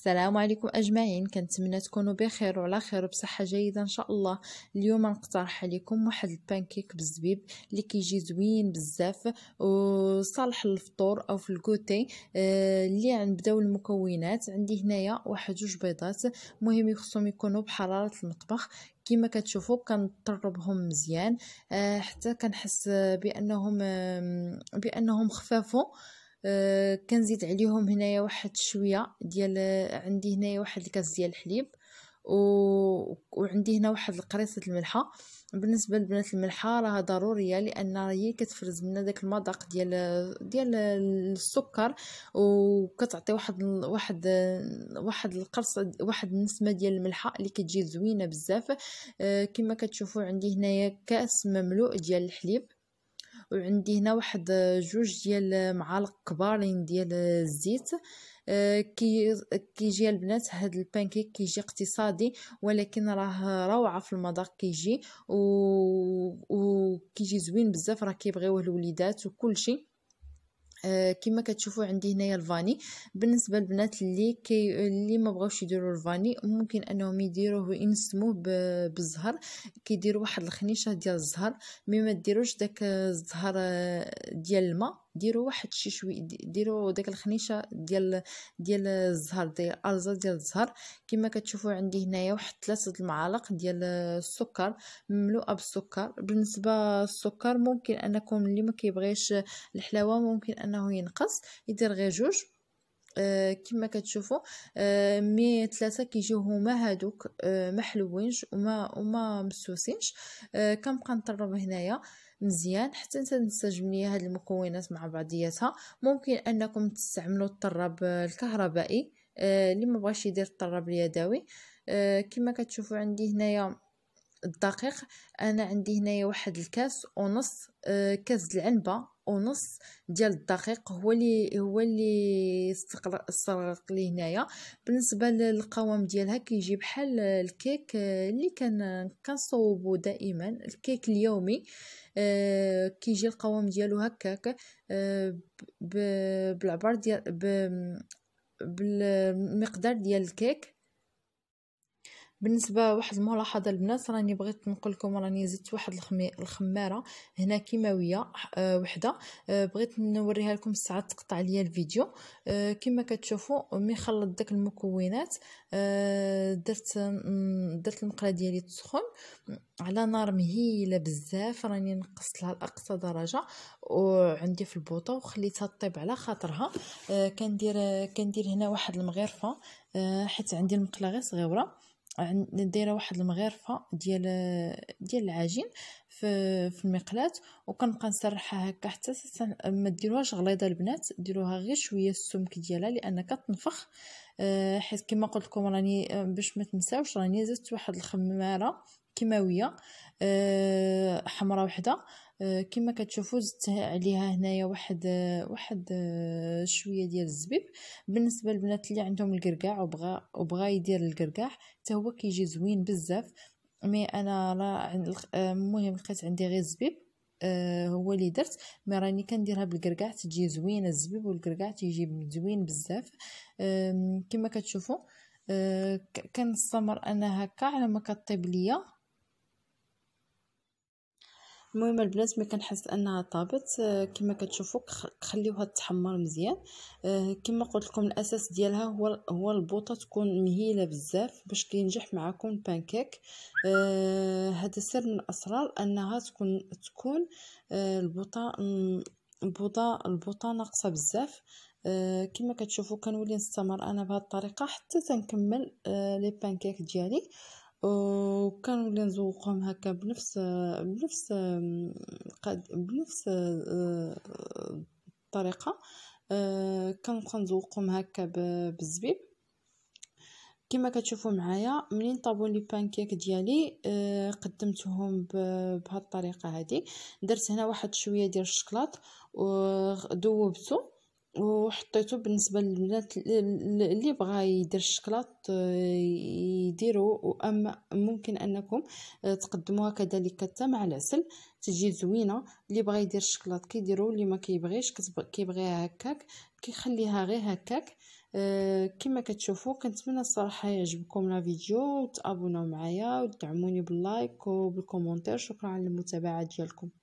السلام عليكم أجمعين كنتمنى تكونوا بخير وعلى خير وبصحة جيدة إن شاء الله اليوم نقترح عليكم واحد البانكيك بالزبيب اللي كيجي زوين بزاف وصالح للفطور أو في الكوتي آه اللي المكونات عندي هنايا واحد جوج بيضات مهم يخصهم يكونوا بحرارة المطبخ كما كتشوفوا كنطربهم مزيان آه حتى كنحس بانهم آه بانهم خفافوا آه، كنزيد عليهم هنايا واحد شويه ديال عندي هنايا واحد الكاس ديال الحليب و... وعندي هنا واحد القريصه الملحه بالنسبه لبنات الملحه راها ضروريه لان هي كتفرز منا داك المذاق ديال ديال السكر وكتعطي واحد واحد واحد القرصه واحد النسمه ديال الملحه اللي كتجي زوينه بزاف آه، كما كتشوفوا عندي هنايا كاس مملوء ديال الحليب وعندي هنا واحد جوج ديال معالق كبارين ديال الزيت آه، كي كيجي البنات هاد البانكيك كيجي اقتصادي ولكن راه روعه في المذاق كيجي وكيجي زوين بزاف راه كيبغيوه الوليدات وكلشي آه، كما كتشوفوا عندي هنايا الفاني بالنسبه للبنات اللي كي اللي ما بغاوش يديروا الفاني ممكن انهم يديروه وينسموه بالزهر كيديروا واحد الخنيشه ديال الزهر مي ما ديروش داك الزهر آه، ديال الماء ديروا واحد شي شوي ديروا داك الخنيشه ديال ديال الزهر ديال الارزه ديال الزهر كما كتشوفوا عندي هنايا واحد ثلاثه المعالق ديال السكر مملوءه بالسكر بالنسبه للسكر ممكن انكم اللي ما كيبغيش الحلاوه ممكن انه ينقص يدير غير جوج آه كما كتشوفوا آه مي ثلاثه كيجيو هما هادوك آه ما حلوينش وما وما مسوسينش آه، كنبقى نطرب هنايا مزيان حتى تنسجم ليا هاد المكونات مع بعضياتها ممكن انكم تستعملوا الطراب الكهربائي آه، اللي ما بغاش يدير الطراب اليدوي آه كما كتشوفوا عندي هنايا الدقيق انا عندي هنايا واحد الكاس ونص آه كاس العنبه ونص ديال الدقيق هو اللي هو اللي استغرق لي هنايا بالنسبه للقوام ديالها كيجي بحال الكيك آه، اللي كان كنصوبو دائما الكيك اليومي آه، كيجي القوام ديالو هكاك آه، بالعبار ديال بالمقدار ديال الكيك بالنسبه واحد الملاحظه البنات راني بغيت نقول لكم راني زدت واحد الخمي... الخماره هنا كيماويه آه وحده آه بغيت نوريها لكم الساعه تقطع ليا الفيديو آه كما كتشوفوا ملي خلطت داك المكونات آه درت درت المقله ديالي تسخن على نار مهيله بزاف راني نقصت لها لاقصى درجه وعندي في البوطه وخليتها طيب على خاطرها آه كندير كندير هنا واحد المغرفه آه حيت عندي المقله غير صغيره دايره واحد المغرفه ديال ديال العجين في في المقلاه وكنبقى نسرحها هكا حتى ما ديروهاش غليظه البنات ديروها غير شويه السمك ديالها لان كتنفخ آه، حيت كما قلت لكم راني آه، باش ما تنساوش راني زدت واحد الخماره كيماويه آه، حمراء وحده آه، كما كتشوفوا زدت عليها هنايا واحد آه، واحد شويه ديال الزبيب بالنسبه للبنات اللي عندهم القرقاع وبغى وبغى يدير القرقاع حتى هو كيجي زوين بزاف مي انا لا المهم لقيت عندي غير الزبيب هو اللي درت مي راني كنديرها بالقرقاع تجي زوينه الزبيب والقرقاع تيجي زوين بزاف كما كتشوفوا كنستمر انا هكا على ما كطيب ليا المهم البنات ما كنحس انها طابت آه، كما كتشوفوا خليوها تحمر مزيان آه، كما قلت لكم الاساس ديالها هو هو البوطه تكون مهيله بزاف باش كينجح معكم البانكيك آه، هذا سر من الاسرار انها تكون تكون البوطه البوطه البوطه ناقصه بزاف كما كتشوفوا كنولي نستمر انا بهذه الطريقه حتى تنكمل لي بانكيك ديالي وكانوا اللي نزوقهم هكا بنفس بنفس بنفس الطريقه آه، آه، كنبقى نزوقهم هكا بالزبيب كما كتشوفوا معايا منين طابوا لي بانكيك ديالي آه، قدمتهم بهذه الطريقه هذه درت هنا واحد شويه ديال الشكلاط ودوبته وحطيته بالنسبه للبنات اللي بغى يدير الشكلاط آه، يديرو اما ممكن انكم آه، تقدموها كذلك حتى مع العسل تجي زوينه اللي بغى يدير الشكلاط كيديرو اللي ما كيبغيش كيبغيها هكاك كيخليها غير هكاك آه، كما كتشوفوا كنتمنى الصراحه يعجبكم لا فيديو وتابوناو معايا وتدعموني باللايك وبالكومونتير شكرا على المتابعه ديالكم